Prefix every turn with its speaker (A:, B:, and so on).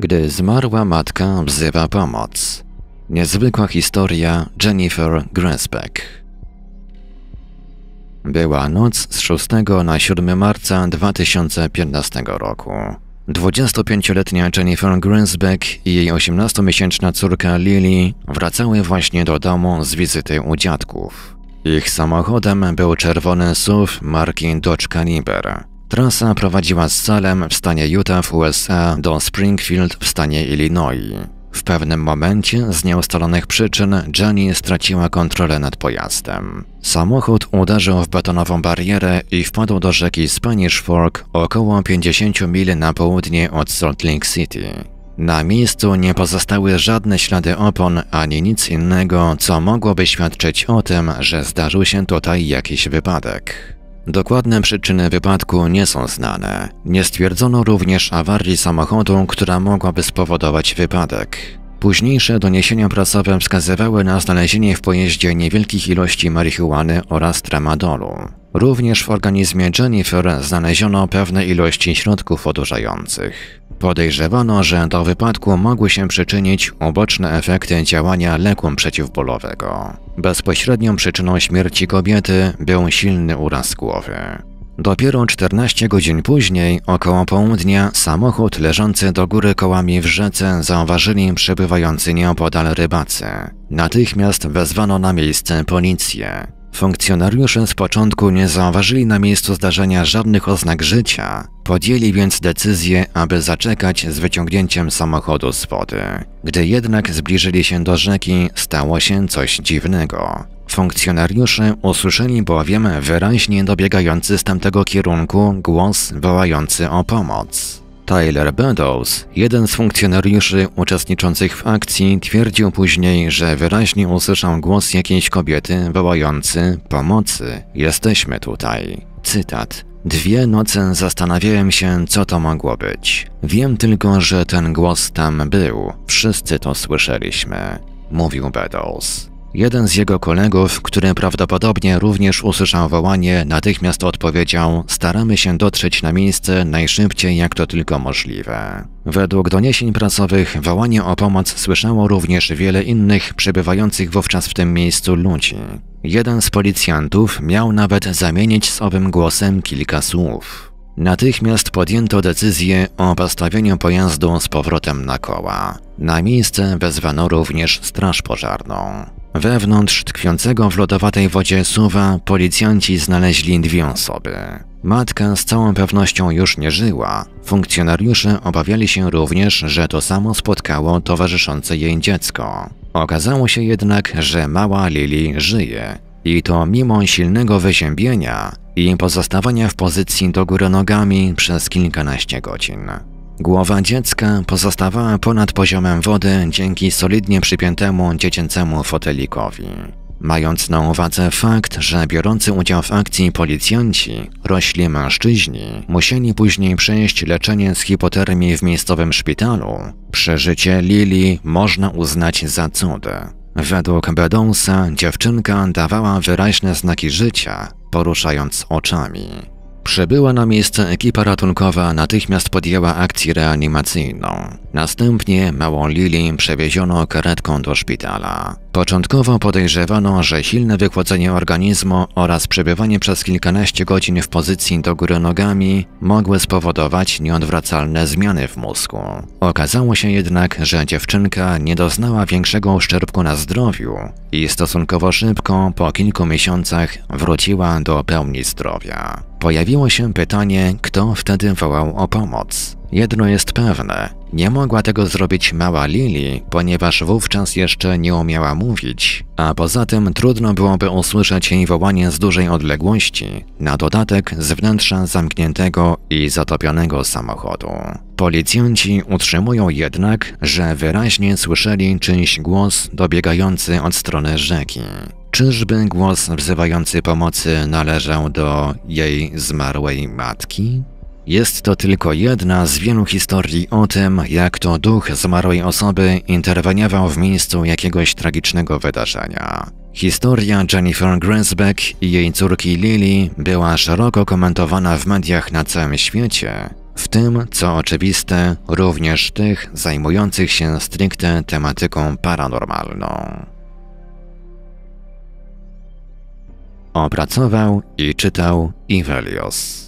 A: gdy zmarła matka wzywa pomoc. Niezwykła historia Jennifer Grensbeck. Była noc z 6 na 7 marca 2015 roku. 25-letnia Jennifer Grensbeck i jej 18-miesięczna córka Lily wracały właśnie do domu z wizyty u dziadków. Ich samochodem był czerwony SUV marki Dodge Caliber. Trasa prowadziła z Salem w stanie Utah w USA do Springfield w stanie Illinois. W pewnym momencie z nieustalonych przyczyn Jenny straciła kontrolę nad pojazdem. Samochód uderzył w betonową barierę i wpadł do rzeki Spanish Fork około 50 mil na południe od Salt Lake City. Na miejscu nie pozostały żadne ślady opon ani nic innego, co mogłoby świadczyć o tym, że zdarzył się tutaj jakiś wypadek. Dokładne przyczyny wypadku nie są znane. Nie stwierdzono również awarii samochodu, która mogłaby spowodować wypadek. Późniejsze doniesienia prasowe wskazywały na znalezienie w pojeździe niewielkich ilości marihuany oraz tramadolu. Również w organizmie Jennifer znaleziono pewne ilości środków odurzających. Podejrzewano, że do wypadku mogły się przyczynić uboczne efekty działania leku przeciwbólowego. Bezpośrednią przyczyną śmierci kobiety był silny uraz głowy. Dopiero 14 godzin później, około południa, samochód leżący do góry kołami w rzece zauważyli przebywający nieopodal rybacy. Natychmiast wezwano na miejsce policję. Funkcjonariusze z początku nie zauważyli na miejscu zdarzenia żadnych oznak życia, Podjęli więc decyzję, aby zaczekać z wyciągnięciem samochodu z wody. Gdy jednak zbliżyli się do rzeki, stało się coś dziwnego. Funkcjonariusze usłyszeli bowiem wyraźnie dobiegający z tamtego kierunku głos wołający o pomoc. Tyler Beddows, jeden z funkcjonariuszy uczestniczących w akcji, twierdził później, że wyraźnie usłyszał głos jakiejś kobiety wołający pomocy. Jesteśmy tutaj. Cytat. Dwie noce zastanawiałem się, co to mogło być. Wiem tylko, że ten głos tam był. Wszyscy to słyszeliśmy. Mówił Beddoes. Jeden z jego kolegów, który prawdopodobnie również usłyszał wołanie, natychmiast odpowiedział: Staramy się dotrzeć na miejsce najszybciej jak to tylko możliwe. Według doniesień prasowych, wołanie o pomoc słyszało również wiele innych przebywających wówczas w tym miejscu ludzi. Jeden z policjantów miał nawet zamienić z owym głosem kilka słów. Natychmiast podjęto decyzję o postawieniu pojazdu z powrotem na koła. Na miejsce wezwano również straż pożarną. Wewnątrz tkwiącego w lodowatej wodzie suwa policjanci znaleźli dwie osoby. Matka z całą pewnością już nie żyła. Funkcjonariusze obawiali się również, że to samo spotkało towarzyszące jej dziecko. Okazało się jednak, że mała Lili żyje. I to mimo silnego wyziębienia i pozostawania w pozycji do góry nogami przez kilkanaście godzin. Głowa dziecka pozostawała ponad poziomem wody dzięki solidnie przypiętemu dziecięcemu fotelikowi. Mając na uwadze fakt, że biorący udział w akcji policjanci, rośli mężczyźni, musieli później przejść leczenie z hipotermii w miejscowym szpitalu, przeżycie Lili można uznać za cud. Według Bedonsa dziewczynka dawała wyraźne znaki życia, poruszając oczami. Przebyła na miejsce ekipa ratunkowa natychmiast podjęła akcję reanimacyjną. Następnie małą Lili przewieziono karetką do szpitala. Początkowo podejrzewano, że silne wychłodzenie organizmu oraz przebywanie przez kilkanaście godzin w pozycji do góry nogami mogły spowodować nieodwracalne zmiany w mózgu. Okazało się jednak, że dziewczynka nie doznała większego uszczerbku na zdrowiu i stosunkowo szybko, po kilku miesiącach, wróciła do pełni zdrowia. Pojawiło się pytanie, kto wtedy wołał o pomoc. Jedno jest pewne, nie mogła tego zrobić mała Lili, ponieważ wówczas jeszcze nie umiała mówić, a poza tym trudno byłoby usłyszeć jej wołanie z dużej odległości, na dodatek z wnętrza zamkniętego i zatopionego samochodu. Policjanci utrzymują jednak, że wyraźnie słyszeli czyjś głos dobiegający od strony rzeki. Czyżby głos wzywający pomocy należał do jej zmarłej matki? Jest to tylko jedna z wielu historii o tym, jak to duch zmarłej osoby interweniował w miejscu jakiegoś tragicznego wydarzenia. Historia Jennifer Grisbeck i jej córki Lily była szeroko komentowana w mediach na całym świecie, w tym, co oczywiste, również tych zajmujących się stricte tematyką paranormalną. Opracował i czytał Ivelios.